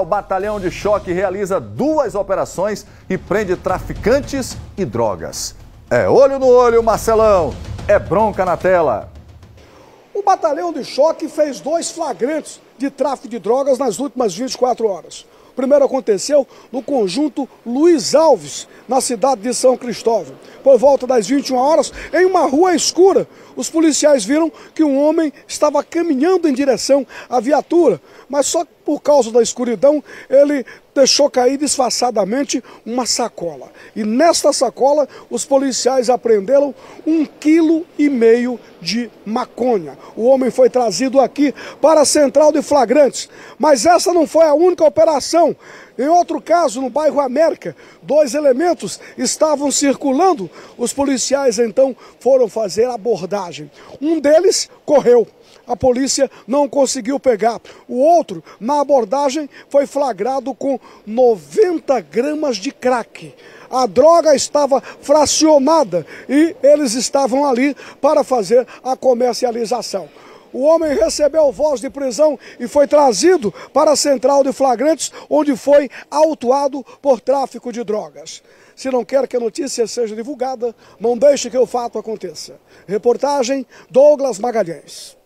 O Batalhão de Choque realiza duas operações e prende traficantes e drogas. É olho no olho, Marcelão. É bronca na tela. O Batalhão de Choque fez dois flagrantes de tráfico de drogas nas últimas 24 horas. O primeiro aconteceu no conjunto Luiz Alves, na cidade de São Cristóvão. Por volta das 21 horas, em uma rua escura, os policiais viram que um homem estava caminhando em direção à viatura, mas só por causa da escuridão ele deixou cair disfarçadamente uma sacola. E nesta sacola, os policiais apreenderam um quilo e meio de maconha. O homem foi trazido aqui para a central de flagrantes. Mas essa não foi a única operação. Em outro caso, no bairro América, dois elementos estavam circulando. Os policiais então foram fazer abordagem. Um deles correu. A polícia não conseguiu pegar. O outro, na abordagem, foi flagrado com 90 gramas de crack. A droga estava fracionada e eles estavam ali para fazer a comercialização o homem recebeu voz de prisão e foi trazido para a central de flagrantes, onde foi autuado por tráfico de drogas. Se não quer que a notícia seja divulgada, não deixe que o fato aconteça. Reportagem Douglas Magalhães.